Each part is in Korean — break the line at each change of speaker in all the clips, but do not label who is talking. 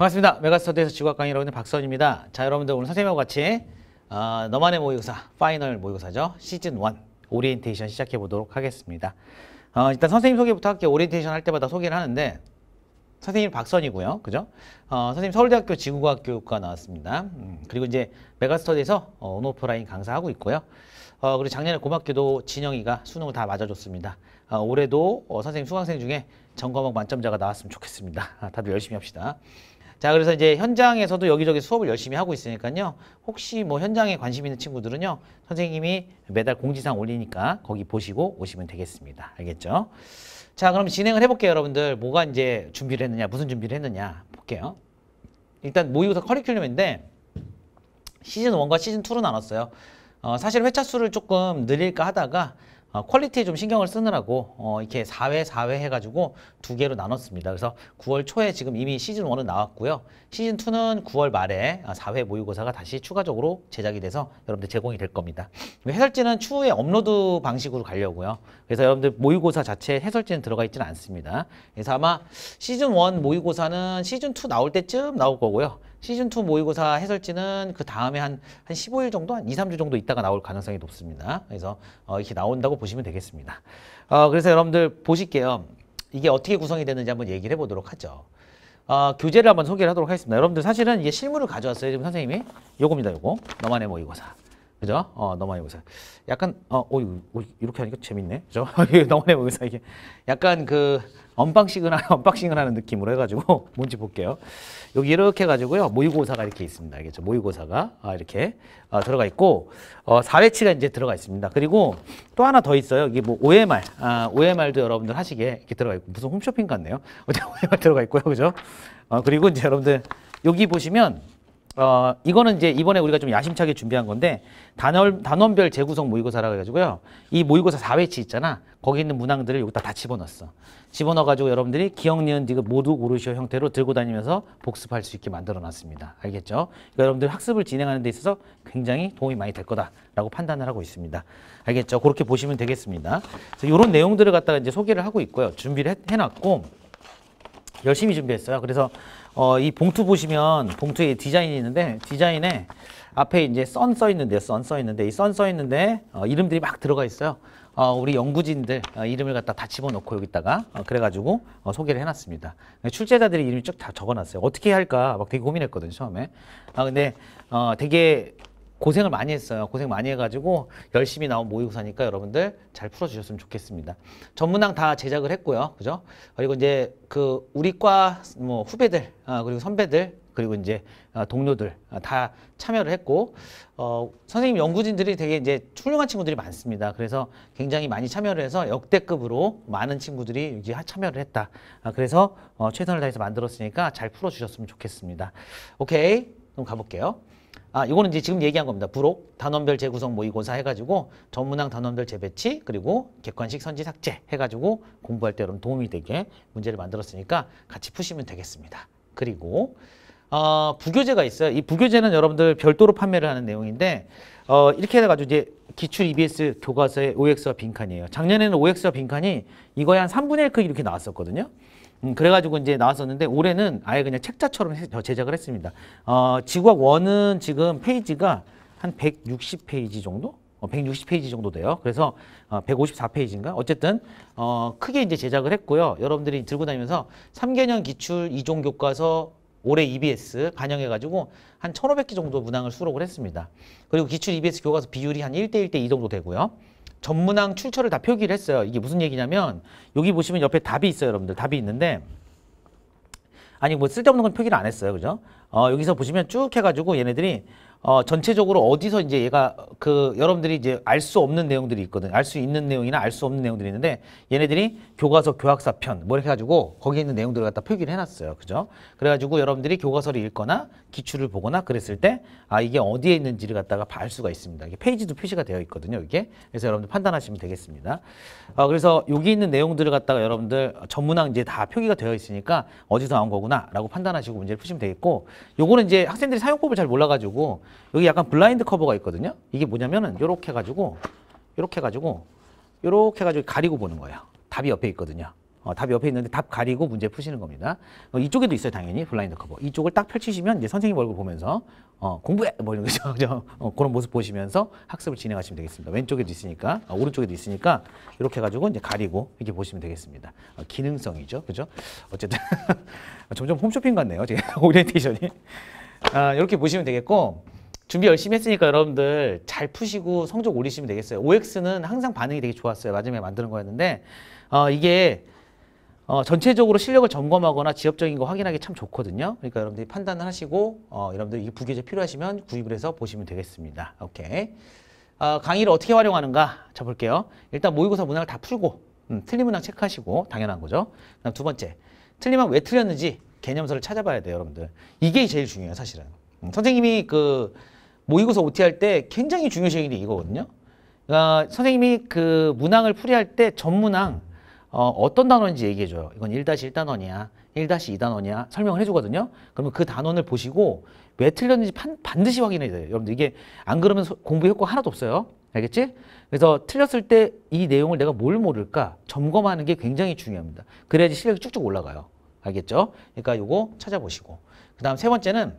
반갑습니다. 메가스터디에서 직업 강의 여러분의 박선입니다. 자, 여러분들 오늘 선생님하고 같이 어, 너만의 모의고사, 파이널 모의고사죠. 시즌 1 오리엔테이션 시작해 보도록 하겠습니다. 어, 일단 선생님 소개부터 할게요. 오리엔테이션 할 때마다 소개를 하는데 선생님 박선이고요. 그죠? 어, 선생님 서울대학교 지구과학 교육과 나왔습니다. 음, 그리고 이제 메가스터디에서 어, 온오프라인 강사하고 있고요. 어, 그리고 작년에 고맙게도 진영이가 수능을 다 맞아줬습니다. 어, 올해도 어, 선생님 수강생 중에 전과목 만점자가 나왔으면 좋겠습니다. 아, 다들 열심히 합시다. 자, 그래서 이제 현장에서도 여기저기 수업을 열심히 하고 있으니까요. 혹시 뭐 현장에 관심 있는 친구들은요. 선생님이 매달 공지사항 올리니까 거기 보시고 오시면 되겠습니다. 알겠죠? 자, 그럼 진행을 해볼게요, 여러분들. 뭐가 이제 준비를 했느냐, 무슨 준비를 했느냐 볼게요. 일단 모의고사 커리큘럼인데 시즌 원과 시즌 투로 나눴어요. 어, 사실 회차 수를 조금 늘릴까 하다가 어, 퀄리티 에좀 신경을 쓰느라고 어, 이렇게 4회 4회 해가지고 두 개로 나눴습니다. 그래서 9월 초에 지금 이미 시즌 1은 나왔고요. 시즌 2는 9월 말에 4회 아, 모의고사가 다시 추가적으로 제작이 돼서 여러분들 제공이 될 겁니다. 해설지는 추후에 업로드 방식으로 가려고요. 그래서 여러분들 모의고사 자체 에 해설지는 들어가 있지는 않습니다. 그래서 아마 시즌 1 모의고사는 시즌 2 나올 때쯤 나올 거고요. 시즌2 모의고사 해설지는 그 다음에 한, 한 15일 정도, 한 2, 3주 정도 있다가 나올 가능성이 높습니다. 그래서 어, 이렇게 나온다고 보시면 되겠습니다. 어, 그래서 여러분들 보실게요. 이게 어떻게 구성이 되는지 한번 얘기를 해보도록 하죠. 어, 교재를 한번 소개를 하도록 하겠습니다. 여러분들 사실은 이게 실물을 가져왔어요. 지금 선생님이. 요겁니다, 요거. 너만의 모의고사. 그죠? 어, 너만의 보사 약간 어, 오, 오, 이렇게 하니까 재밌네. 그죠? 넘어해 의세요 이게 약간 그 언박싱을 하는 언박싱을 하는 느낌으로 해가지고 뭔지 볼게요. 여기 이렇게 가지고요. 모의고사가 이렇게 있습니다. 알겠죠? 모의고사가 아, 이렇게 아, 들어가 있고 어, 4회치가 이제 들어가 있습니다. 그리고 또 하나 더 있어요. 이게 뭐 OMR, 아, OMR도 여러분들 하시게 이렇게 들어가 있고 무슨 홈쇼핑 같네요. 어, OMR 들어가 있고요, 그죠? 어, 그리고 이제 여러분들 여기 보시면 어, 이거는 이제 이번에 우리가 좀 야심차게 준비한 건데 단원, 단원별 재구성 모의고사라고 해가지고요. 이 모의고사 4회치 있잖아. 거기 있는 문항들을 여기다 다 집어넣었어. 집어넣어가지고 여러분들이 기억, 니은, 디귿 모두 고르시오 형태로 들고 다니면서 복습할 수 있게 만들어놨습니다. 알겠죠? 그러니까 여러분들 학습을 진행하는 데 있어서 굉장히 도움이 많이 될 거다라고 판단을 하고 있습니다. 알겠죠? 그렇게 보시면 되겠습니다. 그래서 이런 내용들을 갖다가 이제 소개를 하고 있고요. 준비를 해, 해놨고 열심히 준비했어요. 그래서 어, 이 봉투 보시면 봉투에 디자인이 있는데 디자인에 앞에 이제 썬 써 있는데 썬 써 있는데 이 썬 써 있는데 어, 이름들이 막 들어가 있어요. 어, 우리 연구진들 어, 이름을 갖다 다 집어넣고 여기다가 어, 그래가지고 어, 소개를 해놨습니다. 출제자들의 이름이 쭉 다 적어놨어요. 어떻게 할까 막 되게 고민했거든요 처음에. 아 근데 어, 되게 고생을 많이 했어요. 고생 많이 해가지고 열심히 나온 모의고사니까 여러분들 잘 풀어주셨으면 좋겠습니다. 전문항 다 제작을 했고요. 그죠? 그리고 이제 그 우리 과뭐 후배들, 아, 그리고 선배들, 그리고 이제 아, 동료들 아, 다 참여를 했고 어, 선생님 연구진들이 되게 이제 훌륭한 친구들이 많습니다. 그래서 굉장히 많이 참여를 해서 역대급으로 많은 친구들이 여기 참여를 했다. 아, 그래서 어, 최선을 다해서 만들었으니까 잘 풀어주셨으면 좋겠습니다. 오케이, 그럼 가볼게요. 아, 이거는 이제 지금 얘기한 겁니다. 부록, 단원별 재구성 모의고사 해가지고 전문항 단원별 재배치 그리고 객관식 선지 삭제 해가지고 공부할 때 여러분 도움이 되게 문제를 만들었으니까 같이 푸시면 되겠습니다. 그리고 어, 부교재가 있어요. 이 부교재는 여러분들 별도로 판매를 하는 내용인데 어, 이렇게 해가지고 이제 기출 EBS 교과서의 OX와 빈칸이에요. 작년에는 OX와 빈칸이 이거에한 3분의 1 크기 이렇게 나왔었거든요. 음, 그래가지고 이제 나왔었는데 올해는 아예 그냥 책자처럼 해, 어, 제작을 했습니다. 어, 지구학 원은 지금 페이지가 한 160페이지 정도? 어, 160페이지 정도 돼요. 그래서 어, 154페이지인가? 어쨌든 어, 크게 이제 제작을 했고요. 여러분들이 들고 다니면서 3개년 기출 이종 교과서 올해 EBS 반영해가지고 한 1,500개 정도 문항을 수록을 했습니다. 그리고 기출 EBS 교과서 비율이 한 1대1대2 정도 되고요. 전문항 출처를 다 표기를 했어요. 이게 무슨 얘기냐면 여기 보시면 옆에 답이 있어요. 여러분들 답이 있는데 아니 뭐 쓸데없는 건 표기를 안 했어요. 그죠? 어, 여기서 보시면 쭉 해가지고 얘네들이 어, 전체적으로 어디서 이제 얘가 그 여러분들이 이제 알 수 없는 내용들이 있거든. 알수 있는 내용이나 알 수 없는 내용들이 있는데 얘네들이 교과서 교학사 편뭐 이렇게 해가지고 거기에 있는 내용들을 갖다 표기를 해놨어요. 그죠? 그래가지고 여러분들이 교과서를 읽거나 기출을 보거나 그랬을 때 아 이게 어디에 있는지를 갖다가 알 수가 있습니다. 이게 페이지도 표시가 되어 있거든요. 이게 그래서 여러분들 판단하시면 되겠습니다. 어, 그래서 여기 있는 내용들을 갖다가 여러분들 전문학 이제 다 표기가 되어 있으니까 어디서 나온 거구나라고 판단하시고 문제를 푸시면 되겠고 요거는 이제 학생들이 사용법을 잘 몰라가지고 여기 약간 블라인드 커버가 있거든요. 이게 뭐냐면은 이렇게 해가지고 이렇게 해가지고 이렇게 해가지고 가리고 보는 거예요. 답이 옆에 있거든요. 어, 답이 옆에 있는데 답 가리고 문제 푸시는 겁니다. 어, 이쪽에도 있어요, 당연히. 블라인드 커버. 이쪽을 딱 펼치시면 이제 선생님 얼굴 보면서 어, 공부해! 뭐 이런 거죠. 어, 그런 모습 보시면서 학습을 진행하시면 되겠습니다. 왼쪽에도 있으니까, 어, 오른쪽에도 있으니까 이렇게 해가지고 이제 가리고 이렇게 보시면 되겠습니다. 어, 기능성이죠. 그죠? 어쨌든 점점 홈쇼핑 같네요. 제금 오리엔테이션이. 아, 이렇게 보시면 되겠고 준비 열심히 했으니까 여러분들 잘 푸시고 성적 올리시면 되겠어요. OX는 항상 반응이 되게 좋았어요. 마지막에 만드는 거였는데 어, 이게 어, 전체적으로 실력을 점검하거나 지역적인 거 확인하기 참 좋거든요. 그러니까 여러분들이 판단을 하시고 어, 여러분들 이 부계제 필요하시면 구입을 해서 보시면 되겠습니다. 오케이. 어, 강의를 어떻게 활용하는가 자 볼게요. 일단 모의고사 문항을 다 풀고 음, 틀린 문항 체크하시고 당연한 거죠. 그다음 두 번째 틀린 문항 왜 틀렸는지 개념서를 찾아봐야 돼요, 여러분들. 이게 제일 중요해요, 사실은. 음, 선생님이 그 모의고사 OT 할 때 굉장히 중요시하는 게 이거거든요. 그러니까 선생님이 그 문항을 풀이할 때 전문항 어, 어떤 단원인지 얘기해줘요. 이건 1-1단원이야. 1-2단원이야. 설명을 해주거든요. 그러면 그 단원을 보시고 왜 틀렸는지 판, 반드시 확인해야 돼요. 여러분들 이게 안 그러면 소, 공부 효과 하나도 없어요. 알겠지? 그래서 틀렸을 때 이 내용을 내가 뭘 모를까 점검하는 게 굉장히 중요합니다. 그래야지 실력이 쭉쭉 올라가요. 알겠죠? 그러니까 이거 찾아보시고. 그 다음 세 번째는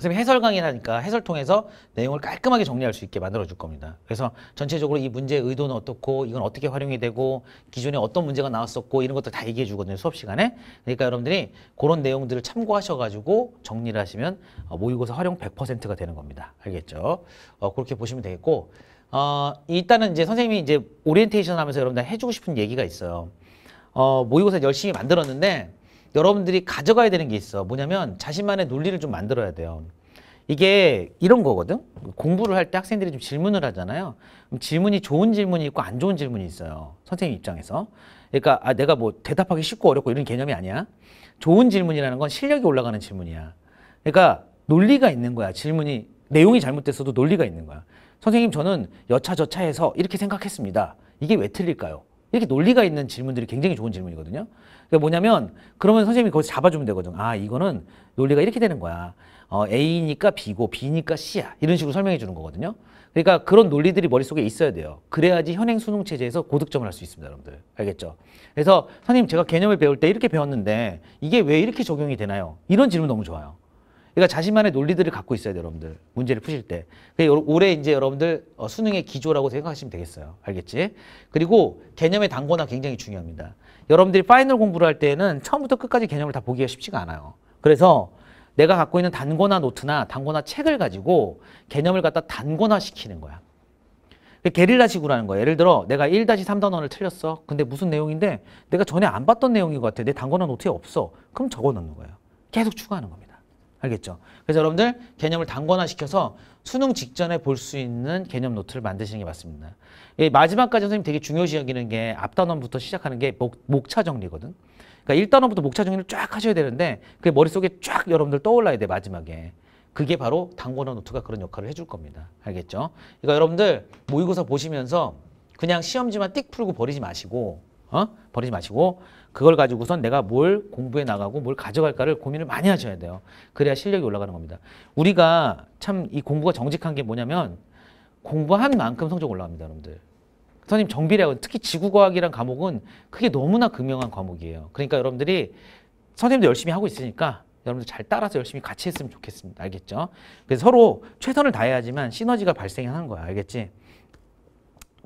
선생님 해설 강의를 하니까 해설 통해서 내용을 깔끔하게 정리할 수 있게 만들어 줄 겁니다. 그래서 전체적으로 이 문제의 의도는 어떻고 이건 어떻게 활용이 되고 기존에 어떤 문제가 나왔었고 이런 것도 다 얘기해 주거든요. 수업 시간에. 그러니까 여러분들이 그런 내용들을 참고하셔 가지고 정리를 하시면 어, 모의고사 활용 100%가 되는 겁니다. 알겠죠? 어, 그렇게 보시면 되겠고 어, 일단은 이제 선생님이 이제 오리엔테이션 하면서 여러분들 해주고 싶은 얘기가 있어요. 어, 모의고사 열심히 만들었는데 여러분들이 가져가야 되는 게 있어. 뭐냐면 자신만의 논리를 좀 만들어야 돼요. 이게 이런 거거든. 공부를 할 때 학생들이 좀 질문을 하잖아요. 질문이 좋은 질문이 있고 안 좋은 질문이 있어요. 선생님 입장에서. 그러니까 아, 내가 뭐 대답하기 쉽고 어렵고 이런 개념이 아니야. 좋은 질문이라는 건 실력이 올라가는 질문이야. 그러니까 논리가 있는 거야. 질문이 내용이 잘못됐어도 논리가 있는 거야. 선생님 저는 여차저차해서 이렇게 생각했습니다. 이게 왜 틀릴까요? 이렇게 논리가 있는 질문들이 굉장히 좋은 질문이거든요. 그러 그러니까 뭐냐면 그러면 선생님이 거기서 잡아주면 되거든. 요아 이거는 논리가 이렇게 되는 거야. 어, A니까 B고 B니까 C야. 이런 식으로 설명해 주는 거거든요. 그러니까 그런 논리들이 머릿속에 있어야 돼요. 그래야지 현행 수능 체제에서 고득점을 할 수 있습니다. 여러분들. 알겠죠? 그래서 선생님 제가 개념을 배울 때 이렇게 배웠는데 이게 왜 이렇게 적용이 되나요? 이런 질문 너무 좋아요. 그러니까 자신만의 논리들을 갖고 있어야 돼요, 여러분들. 문제를 푸실 때. 올해 이제 여러분들 어, 수능의 기조라고 생각하시면 되겠어요. 알겠지? 그리고 개념의 단고나 굉장히 중요합니다. 여러분들이 파이널 공부를 할 때에는 처음부터 끝까지 개념을 다 보기가 쉽지가 않아요. 그래서 내가 갖고 있는 단고나 노트나 단고나 책을 가지고 개념을 갖다 단고나 시키는 거야. 게릴라식으로 하는 거야. 예를 들어 내가 1-3단원을 틀렸어. 근데 무슨 내용인데 내가 전에 안 봤던 내용인 것 같아. 내 단거나 노트에 없어. 그럼 적어놓는 거예요. 계속 추가하는 겁니다. 알겠죠? 그래서 여러분들 개념을 단권화시켜서 수능 직전에 볼 수 있는 개념 노트를 만드시는 게 맞습니다. 예, 마지막까지 선생님 되게 중요시 여기는 게 앞단원부터 시작하는 게 목, 목차 정리거든. 그러니까 1단원부터 목차 정리를 쫙 하셔야 되는데 그게 머릿속에 쫙 여러분들 떠올라야 돼 마지막에. 그게 바로 단권화 노트가 그런 역할을 해줄 겁니다. 알겠죠? 그러니까 여러분들 모의고사 보시면서 그냥 시험지만 띡 풀고 버리지 마시고 어? 버리지 마시고 그걸 가지고선 내가 뭘 공부해 나가고 뭘 가져갈까를 고민을 많이 하셔야 돼요. 그래야 실력이 올라가는 겁니다. 우리가 참 이 공부가 정직한 게 뭐냐면 공부한 만큼 성적 올라갑니다, 여러분들. 선생님 정비례학 특히 지구과학이란 과목은 그게 너무나 극명한 과목이에요. 그러니까 여러분들이 선생님도 열심히 하고 있으니까 여러분들 잘 따라서 열심히 같이 했으면 좋겠습니다. 알겠죠? 그래서 서로 최선을 다해야지만 시너지가 발생하는 거야. 알겠지?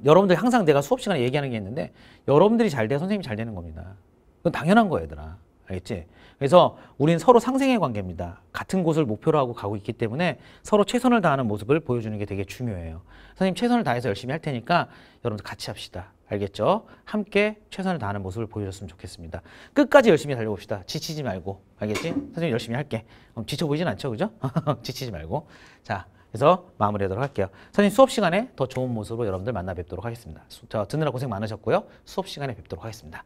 여러분들 항상 내가 수업 시간에 얘기하는 게 있는데 여러분들이 잘 돼야 선생님이 잘 되는 겁니다. 그건 당연한 거예요, 얘들아. 알겠지? 그래서 우린 서로 상생의 관계입니다. 같은 곳을 목표로 하고 가고 있기 때문에 서로 최선을 다하는 모습을 보여주는 게 되게 중요해요. 선생님 최선을 다해서 열심히 할 테니까 여러분들 같이 합시다. 알겠죠? 함께 최선을 다하는 모습을 보여줬으면 좋겠습니다. 끝까지 열심히 달려봅시다. 지치지 말고. 알겠지? 선생님 열심히 할게. 지쳐 보이진 않죠? 그죠? 지치지 말고. 자, 그래서 마무리하도록 할게요. 선생님 수업 시간에 더 좋은 모습으로 여러분들 만나 뵙도록 하겠습니다. 듣느라 고생 많으셨고요. 수업 시간에 뵙도록 하겠습니다.